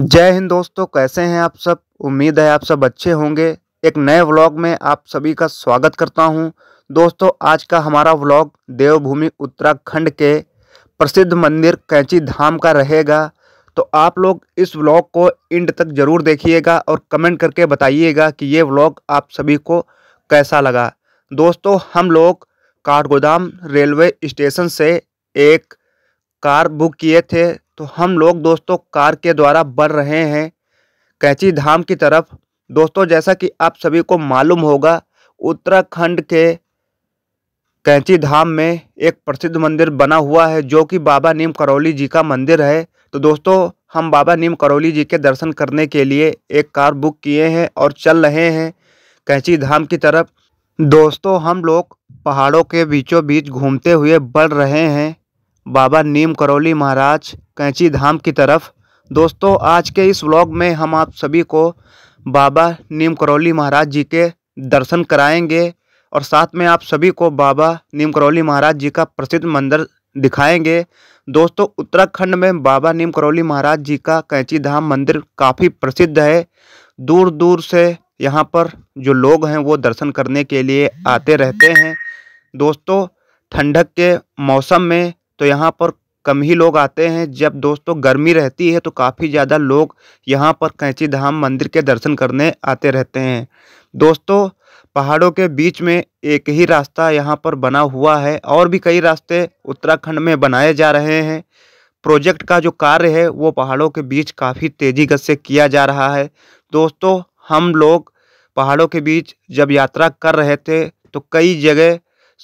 जय हिंद दोस्तों कैसे हैं आप सब उम्मीद है आप सब अच्छे होंगे एक नए व्लॉग में आप सभी का स्वागत करता हूं दोस्तों आज का हमारा व्लॉग देवभूमि उत्तराखंड के प्रसिद्ध मंदिर कैंची धाम का रहेगा तो आप लोग इस व्लॉग को इंड तक ज़रूर देखिएगा और कमेंट करके बताइएगा कि ये व्लॉग आप सभी को कैसा लगा दोस्तों हम लोग काठगोदाम रेलवे स्टेशन से एक कार बुक किए थे तो हम लोग दोस्तों कार के द्वारा बढ़ रहे हैं कैंची धाम की तरफ दोस्तों जैसा कि आप सभी को मालूम होगा उत्तराखंड के कैंची धाम में एक प्रसिद्ध मंदिर बना हुआ है जो कि बाबा नीम करौली जी का मंदिर है तो दोस्तों हम बाबा नीम करौली जी के दर्शन करने के लिए एक कार बुक किए हैं और चल रहे हैं कैंची धाम की तरफ दोस्तों हम लोग पहाड़ों के बीचों बीच घूमते हुए बढ़ रहे हैं बाबा नीम करौली महाराज कैंची धाम की तरफ दोस्तों आज के इस व्लॉग में हम आप सभी को बाबा नीम करौली महाराज जी के दर्शन कराएंगे और साथ में आप सभी को बाबा नीम करौली महाराज जी का प्रसिद्ध मंदिर दिखाएंगे दोस्तों उत्तराखंड में बाबा नीम करौली महाराज जी का कैंची धाम मंदिर काफ़ी प्रसिद्ध है दूर दूर से यहाँ पर जो लोग हैं वो दर्शन करने के लिए आते रहते हैं दोस्तों ठंडक के मौसम में तो यहाँ पर कम ही लोग आते हैं जब दोस्तों गर्मी रहती है तो काफ़ी ज़्यादा लोग यहाँ पर कैंची धाम मंदिर के दर्शन करने आते रहते हैं दोस्तों पहाड़ों के बीच में एक ही रास्ता यहाँ पर बना हुआ है और भी कई रास्ते उत्तराखंड में बनाए जा रहे हैं प्रोजेक्ट का जो कार्य है वो पहाड़ों के बीच काफ़ी तेज़ी गति से किया जा रहा है दोस्तों हम लोग पहाड़ों के बीच जब यात्रा कर रहे थे तो कई जगह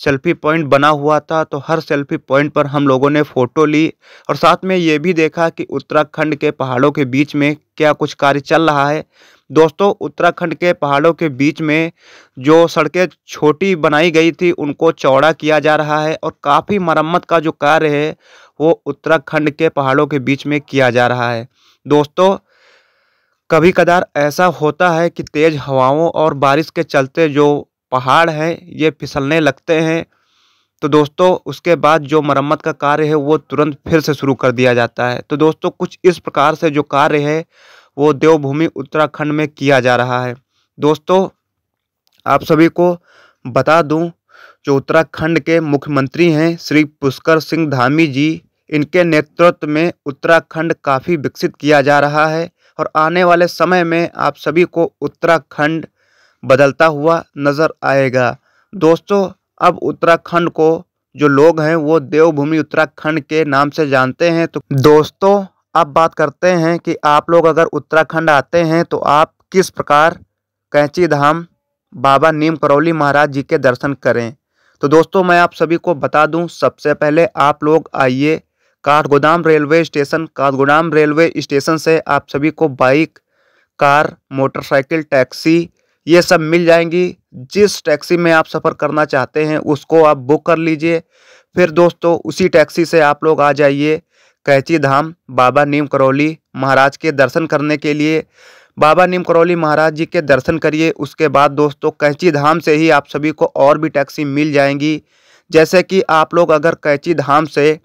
सेल्फी पॉइंट बना हुआ था तो हर सेल्फी पॉइंट पर हम लोगों ने फ़ोटो ली और साथ में ये भी देखा कि उत्तराखंड के पहाड़ों के बीच में क्या कुछ कार्य चल रहा है दोस्तों उत्तराखंड के पहाड़ों के बीच में जो सड़कें छोटी बनाई गई थी उनको चौड़ा किया जा रहा है और काफ़ी मरम्मत का जो कार्य है वो उत्तराखंड के पहाड़ों के बीच में किया जा रहा है दोस्तों कभी कदार ऐसा होता है कि तेज़ हवाओं और बारिश के चलते जो पहाड़ हैं ये फिसलने लगते हैं तो दोस्तों उसके बाद जो मरम्मत का कार्य है वो तुरंत फिर से शुरू कर दिया जाता है तो दोस्तों कुछ इस प्रकार से जो कार्य है वो देवभूमि उत्तराखंड में किया जा रहा है दोस्तों आप सभी को बता दूं जो उत्तराखंड के मुख्यमंत्री हैं श्री पुष्कर सिंह धामी जी इनके नेतृत्व में उत्तराखंड काफ़ी विकसित किया जा रहा है और आने वाले समय में आप सभी को उत्तराखंड बदलता हुआ नजर आएगा दोस्तों अब उत्तराखंड को जो लोग हैं वो देवभूमि उत्तराखंड के नाम से जानते हैं तो दोस्तों अब बात करते हैं कि आप लोग अगर उत्तराखंड आते हैं तो आप किस प्रकार कैंची धाम बाबा नीम करौली महाराज जी के दर्शन करें तो दोस्तों मैं आप सभी को बता दूं सबसे पहले आप लोग आइए Kathgodam railway station Kathgodam railway station से आप सभी को बाइक कार मोटरसाइकिल टैक्सी ये सब मिल जाएंगी जिस टैक्सी में आप सफ़र करना चाहते हैं उसको आप बुक कर लीजिए फिर दोस्तों उसी टैक्सी से आप लोग आ जाइए कैची धाम बाबा नीम करौली महाराज के दर्शन करने के लिए बाबा नीम करौली महाराज जी के दर्शन करिए उसके बाद दोस्तों कैची धाम से ही आप सभी को और भी टैक्सी मिल जाएंगी जैसे कि आप लोग अगर कैंची धाम से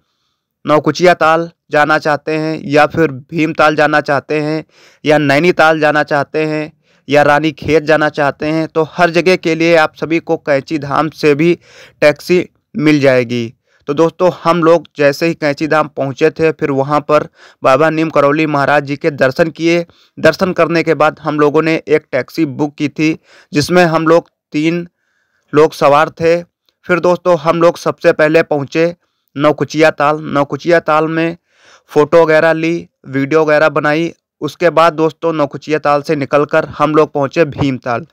नौकुचिया ताल जाना चाहते हैं या फिर भीमताल जाना चाहते हैं या नैनीताल जाना चाहते हैं या रानी खेत जाना चाहते हैं तो हर जगह के लिए आप सभी को कैंची धाम से भी टैक्सी मिल जाएगी तो दोस्तों हम लोग जैसे ही कैंची धाम पहुँचे थे फिर वहाँ पर बाबा नीम करौली महाराज जी के दर्शन किए दर्शन करने के बाद हम लोगों ने एक टैक्सी बुक की थी जिसमें हम लोग तीन लोग सवार थे फिर दोस्तों हम लोग सबसे पहले पहुँचे नौकुचिया ताल नौकुचिया ताल में फ़ोटो वगैरह ली वीडियो वगैरह बनाई उसके बाद दोस्तों नौकुचिया ताल से निकलकर हम लोग ताल भीमताल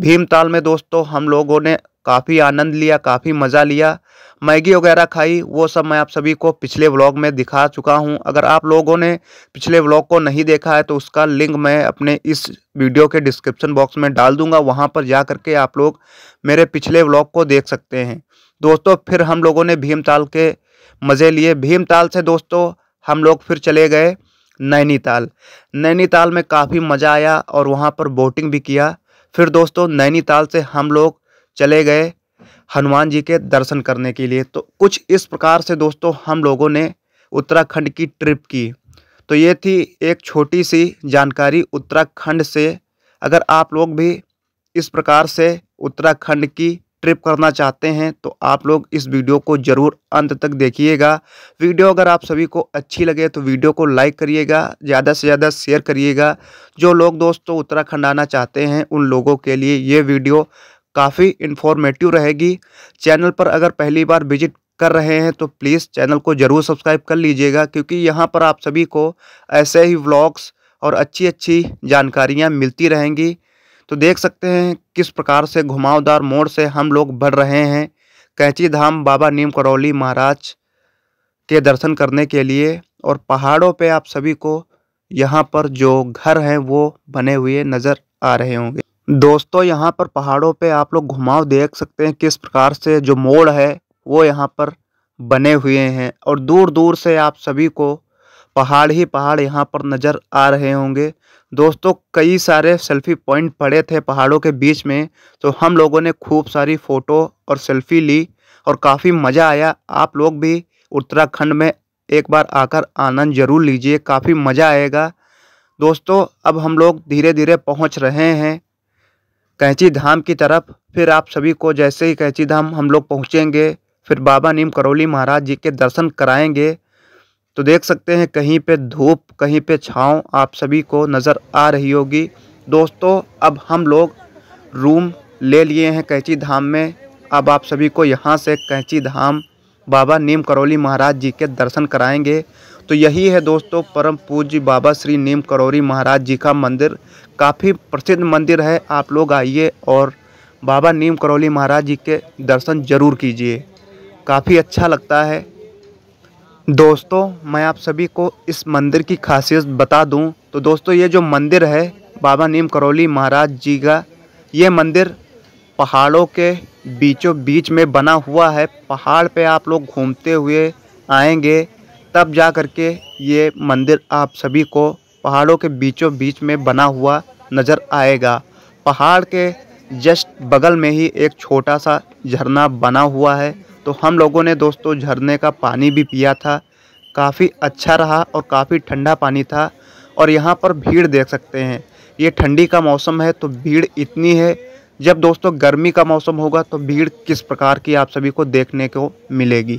भीमताल में दोस्तों हम लोगों ने काफ़ी आनंद लिया काफ़ी मज़ा लिया मैगी वगैरह खाई वो सब मैं आप सभी को पिछले व्लॉग में दिखा चुका हूं अगर आप लोगों ने पिछले व्लॉग को नहीं देखा है तो उसका लिंक मैं अपने इस वीडियो के डिस्क्रिप्शन बॉक्स में डाल दूंगा वहां पर जा कर के आप लोग मेरे पिछले व्लॉग को देख सकते हैं दोस्तों फिर हम लोगों ने भीमताल के मज़े लिए भीमताल से दोस्तों हम लोग फिर चले गए नैनीताल नैनीताल में काफ़ी मज़ा आया और वहाँ पर बोटिंग भी किया फिर दोस्तों नैनीताल से हम लोग चले गए हनुमान जी के दर्शन करने के लिए तो कुछ इस प्रकार से दोस्तों हम लोगों ने उत्तराखंड की ट्रिप की तो ये थी एक छोटी सी जानकारी उत्तराखंड से अगर आप लोग भी इस प्रकार से उत्तराखंड की ट्रिप करना चाहते हैं तो आप लोग इस वीडियो को ज़रूर अंत तक देखिएगा वीडियो अगर आप सभी को अच्छी लगे तो वीडियो को लाइक करिएगा ज़्यादा से ज़्यादा शेयर करिएगा जो लोग दोस्तों उत्तराखंड आना चाहते हैं उन लोगों के लिए ये वीडियो काफ़ी इन्फॉर्मेटिव रहेगी चैनल पर अगर पहली बार विजिट कर रहे हैं तो प्लीज़ चैनल को ज़रूर सब्सक्राइब कर लीजिएगा क्योंकि यहाँ पर आप सभी को ऐसे ही व्लॉग्स और अच्छी अच्छी जानकारियाँ मिलती रहेंगी तो देख सकते हैं किस प्रकार से घुमावदार मोड़ से हम लोग बढ़ रहे हैं कैंची धाम बाबा नीम करौली महाराज के दर्शन करने के लिए और पहाड़ों पे आप सभी को यहाँ पर जो घर हैं वो बने हुए नज़र आ रहे होंगे दोस्तों यहाँ पर पहाड़ों पे आप लोग घुमाव देख सकते हैं किस प्रकार से जो मोड़ है वो यहाँ पर बने हुए हैं और दूर दूर से आप सभी को पहाड़ ही पहाड़ यहाँ पर नज़र आ रहे होंगे दोस्तों कई सारे सेल्फी पॉइंट पड़े थे पहाड़ों के बीच में तो हम लोगों ने खूब सारी फ़ोटो और सेल्फी ली और काफ़ी मज़ा आया आप लोग भी उत्तराखंड में एक बार आकर आनंद ज़रूर लीजिए काफ़ी मज़ा आएगा दोस्तों अब हम लोग धीरे धीरे पहुंच रहे हैं कैंची धाम की तरफ फिर आप सभी को जैसे ही कैंची धाम हम लोग पहुँचेंगे फिर बाबा नीम करौली महाराज जी के दर्शन कराएंगे तो देख सकते हैं कहीं पे धूप कहीं पे छाँव आप सभी को नज़र आ रही होगी दोस्तों अब हम लोग रूम ले लिए हैं कैंची धाम में अब आप सभी को यहाँ से कैंची धाम बाबा नीम करौली महाराज जी के दर्शन कराएंगे तो यही है दोस्तों परम पूज्य बाबा श्री नीम करौरी महाराज जी का मंदिर काफ़ी प्रसिद्ध मंदिर है आप लोग आइए और बाबा नीम करौली महाराज जी के दर्शन ज़रूर कीजिए काफ़ी अच्छा लगता है दोस्तों मैं आप सभी को इस मंदिर की खासियत बता दूं तो दोस्तों ये जो मंदिर है बाबा नीम करौली महाराज जी का ये मंदिर पहाड़ों के बीचों बीच में बना हुआ है पहाड़ पे आप लोग घूमते हुए आएंगे तब जा कर के ये मंदिर आप सभी को पहाड़ों के बीचों बीच में बना हुआ नज़र आएगा पहाड़ के जस्ट बगल में ही एक छोटा सा झरना बना हुआ है तो हम लोगों ने दोस्तों झरने का पानी भी पिया था काफ़ी अच्छा रहा और काफ़ी ठंडा पानी था और यहाँ पर भीड़ देख सकते हैं ये ठंडी का मौसम है तो भीड़ इतनी है जब दोस्तों गर्मी का मौसम होगा तो भीड़ किस प्रकार की आप सभी को देखने को मिलेगी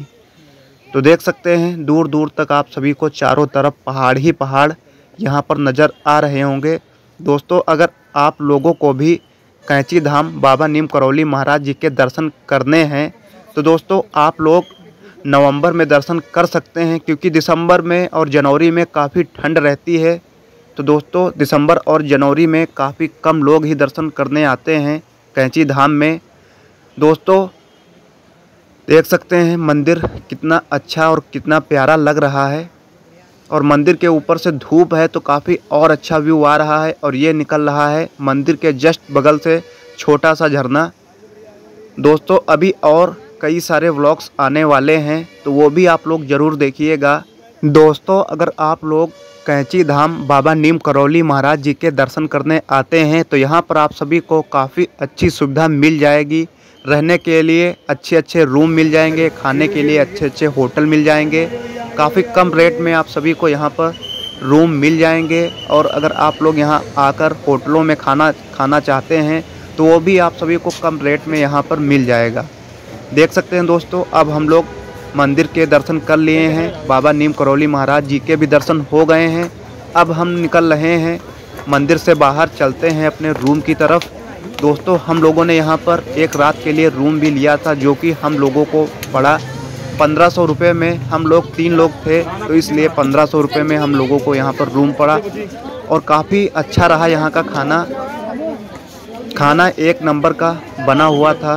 तो देख सकते हैं दूर दूर तक आप सभी को चारों तरफ पहाड़ ही पहाड़ यहाँ पर नज़र आ रहे होंगे दोस्तों अगर आप लोगों को भी कैंची धाम बाबा नीम करौली महाराज जी के दर्शन करने हैं तो दोस्तों आप लोग नवंबर में दर्शन कर सकते हैं क्योंकि दिसंबर में और जनवरी में काफ़ी ठंड रहती है तो दोस्तों दिसंबर और जनवरी में काफ़ी कम लोग ही दर्शन करने आते हैं कैंची धाम में दोस्तों देख सकते हैं मंदिर कितना अच्छा और कितना प्यारा लग रहा है और मंदिर के ऊपर से धूप है तो काफ़ी और अच्छा व्यू आ रहा है और ये निकल रहा है मंदिर के जस्ट बगल से छोटा सा झरना दोस्तों अभी और कई सारे व्लॉग्स आने वाले हैं तो वो भी आप लोग ज़रूर देखिएगा दोस्तों अगर आप लोग कैंची धाम बाबा नीम करौली महाराज जी के दर्शन करने आते हैं तो यहाँ पर आप सभी को काफ़ी अच्छी सुविधा मिल जाएगी रहने के लिए अच्छे अच्छे रूम मिल जाएंगे खाने के लिए अच्छे अच्छे होटल मिल जाएंगे काफ़ी कम रेट में आप सभी को यहाँ पर रूम मिल जाएंगे और अगर आप लोग यहाँ आकर होटलों में खाना खाना चाहते हैं तो वो भी आप सभी को कम रेट में यहाँ पर मिल जाएगा देख सकते हैं दोस्तों अब हम लोग मंदिर के दर्शन कर लिए हैं बाबा नीम करौली महाराज जी के भी दर्शन हो गए हैं अब हम निकल रहे हैं मंदिर से बाहर चलते हैं अपने रूम की तरफ दोस्तों हम लोगों ने यहाँ पर एक रात के लिए रूम भी लिया था जो कि हम लोगों को पड़ा पंद्रह सौ रुपये में हम लोग तीन लोग थे तो इसलिए पंद्रह सौ रुपये में हम लोगों को यहाँ पर रूम पड़ा और काफ़ी अच्छा रहा यहाँ का खाना खाना एक नंबर का बना हुआ था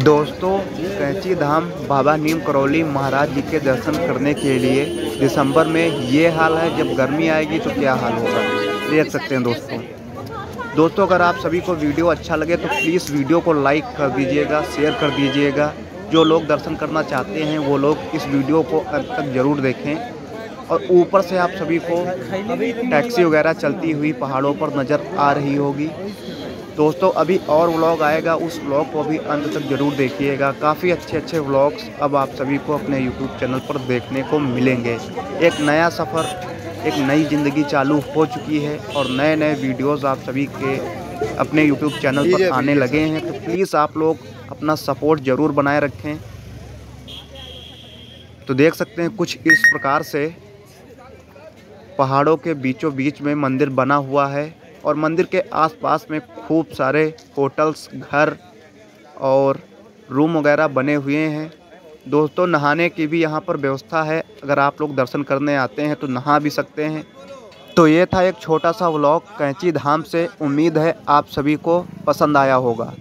दोस्तों कैंची धाम बाबा नीम करौली महाराज जी के दर्शन करने के लिए दिसंबर में ये हाल है जब गर्मी आएगी तो क्या हाल होगा देख सकते हैं दोस्तों दोस्तों अगर आप सभी को वीडियो अच्छा लगे तो प्लीज़ वीडियो को लाइक कर दीजिएगा शेयर कर दीजिएगा जो लोग दर्शन करना चाहते हैं वो लोग इस वीडियो को अब तक ज़रूर देखें और ऊपर से आप सभी को टैक्सी वगैरह चलती हुई पहाड़ों पर नज़र आ रही होगी दोस्तों अभी और व्लॉग आएगा उस व्लॉग को अभी अंत तक ज़रूर देखिएगा काफ़ी अच्छे अच्छे व्लॉग्स अब आप सभी को अपने यूट्यूब चैनल पर देखने को मिलेंगे एक नया सफ़र एक नई ज़िंदगी चालू हो चुकी है और नए नए वीडियोज़ आप सभी के अपने यूट्यूब चैनल पर आने लगे हैं तो प्लीज़ आप लोग अपना सपोर्ट ज़रूर बनाए रखें तो देख सकते हैं कुछ इस प्रकार से पहाड़ों के बीचों बीच में मंदिर बना हुआ है और मंदिर के आसपास में खूब सारे होटल्स घर और रूम वगैरह बने हुए हैं दोस्तों नहाने की भी यहाँ पर व्यवस्था है अगर आप लोग दर्शन करने आते हैं तो नहा भी सकते हैं तो ये था एक छोटा सा व्लॉग कैंची धाम से उम्मीद है आप सभी को पसंद आया होगा